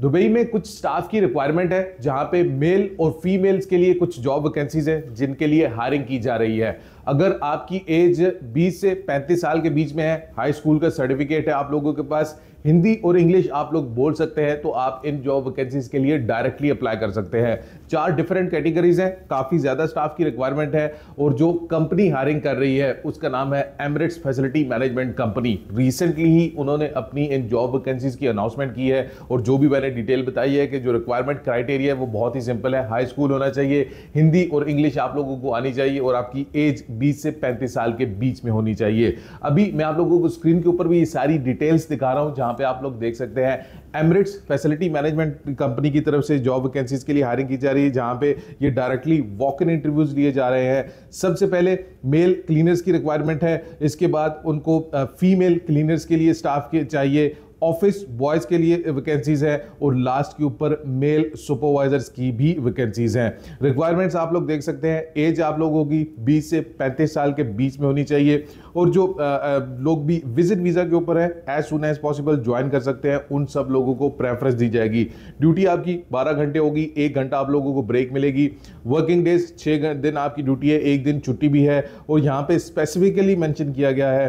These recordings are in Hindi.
दुबई में कुछ स्टाफ की रिक्वायरमेंट है जहां पे मेल और फीमेल्स के लिए कुछ जॉब वैकेंसीज हैं जिनके लिए हायरिंग की जा रही है अगर आपकी एज 20 से 35 साल के बीच में है हाई स्कूल का सर्टिफिकेट है आप लोगों के पास हिंदी और इंग्लिश आप लोग बोल सकते हैं तो आप इन जॉब वैकेंसीज के लिए डायरेक्टली अप्लाई कर सकते हैं चार डिफरेंट कैटेगरीज हैं काफ़ी ज़्यादा स्टाफ की रिक्वायरमेंट है और जो कंपनी हायरिंग कर रही है उसका नाम है Emirates facility management company recently ही उन्होंने अपनी इन जॉब वैकेंसीज की अनाउंसमेंट की है और जो भी मैंने डिटेल बताई है कि जो रिक्वायरमेंट क्राइटेरिया है वो बहुत ही सिंपल है हाई स्कूल होना चाहिए हिंदी और इंग्लिश आप लोगों को आनी चाहिए और आपकी एज बीस से पैंतीस साल के बीच में होनी चाहिए अभी मैं आप लोगों को स्क्रीन के ऊपर भी ये सारी डिटेल्स दिखा रहा हूँ जहाँ पे आप लोग देख सकते हैं एमरिट्स फैसिलिटी मैनेजमेंट कंपनी की तरफ से जॉब वैकेंसीज के लिए हायरिंग की जा रही है जहाँ पे ये डायरेक्टली वॉक इन इंटरव्यूज लिए जा रहे हैं सबसे पहले मेल क्लीनर्स की रिक्वायरमेंट है इसके बाद उनको फीमेल क्लीनर्स के लिए स्टाफ के चाहिए ऑफिस बॉयज के लिए वैकेंसीज हैं और लास्ट के ऊपर मेल सुपरवाइजर्स की भी वैकेंसीज हैं रिक्वायरमेंट्स आप लोग देख सकते हैं एज आप लोगों की बीस से पैंतीस साल के बीच में होनी चाहिए और जो आ, आ, लोग भी विजिट वीज़ा के ऊपर है as soon as possible join कर सकते हैं उन सब लोगों को प्रेफरेंस दी जाएगी ड्यूटी आपकी बारह घंटे होगी एक घंटा आप लोगों को ब्रेक मिलेगी वर्किंग डेज छः दिन आपकी ड्यूटी है एक दिन छुट्टी भी है और यहाँ पे स्पेसिफिकली मैंशन किया गया है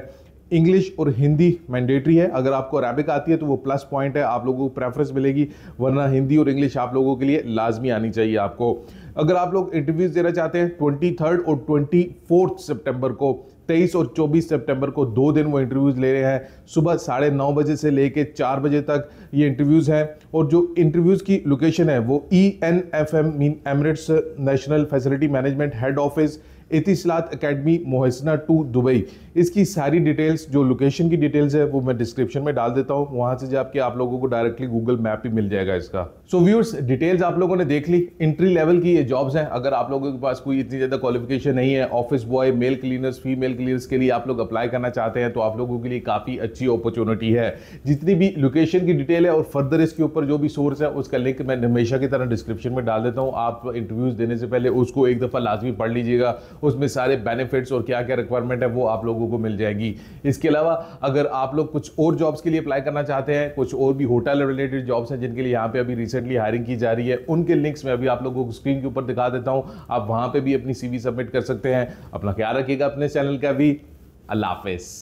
इंग्लिश और हिंदी मैंडेटरी है अगर आपको अरेबिक आती है तो वो प्लस पॉइंट है आप लोगों को प्रेफरेंस मिलेगी वरना हिंदी और इंग्लिश आप लोगों के लिए लाजमी आनी चाहिए आपको अगर आप लोग इंटरव्यूज देना चाहते हैं ट्वेंटी थर्ड और ट्वेंटी फोर्थ सितंबर को तेईस और चौबीस सितंबर को दो दिन वो इंटरव्यूज़ ले रहे हैं सुबह साढ़े नौ बजे से लेके चार बजे तक ये इंटरव्यूज़ हैं और जो इंटरव्यूज़ की लोकेशन है वो E N F M mean Emirates national facility management head office Etisalat academy Muhaisnah two Dubai इसकी सारी डिटेल्स जो लोकेशन की डिटेल्स है वो मैं डिस्क्रिप्शन में डाल देता हूँ वहाँ से जाके आप लोगों को डायरेक्टली गूगल मैप ही मिल जाएगा इसका सो व्यूअर्स डिटेल्स आप लोगों ने देख ली एंट्री लेवल की ये जॉब्स हैं अगर आप लोगों के पास कोई इतनी ज़्यादा क्वालिफिकेशन नहीं है office boy male cleaners female के लिए उसके लिए आप लोग अप्लाई करना चाहते हैं तो आप लोगों के लिए काफ़ी अच्छी अपॉर्चुनिटी है जितनी भी लोकेशन की डिटेल है और फर्दर इसके ऊपर जो भी सोर्स है उसका लिंक मैं हमेशा की तरह डिस्क्रिप्शन में डाल देता हूँ आप इंटरव्यूज़ देने से पहले उसको एक दफ़ा लाजमी पढ़ लीजिएगा उसमें सारे बेनिफिट्स और क्या क्या रिक्वायरमेंट है वो आप लोगों को मिल जाएगी इसके अलावा अगर आप लोग कुछ और जॉब्स के लिए अप्लाई करना चाहते हैं कुछ और भी होटल रिलेटेड जॉब्स हैं जिनके लिए यहाँ पे अभी रिसेंटली हायरिंग की जा रही है उनके लिंक्स मैं अभी आप लोगों को स्क्रीन के ऊपर दिखा देता हूँ आप वहाँ पर भी अपनी सी सबमिट कर सकते हैं अपना ख्याल रखिएगा अपने चैनल का भी अल्लाह हाफिज़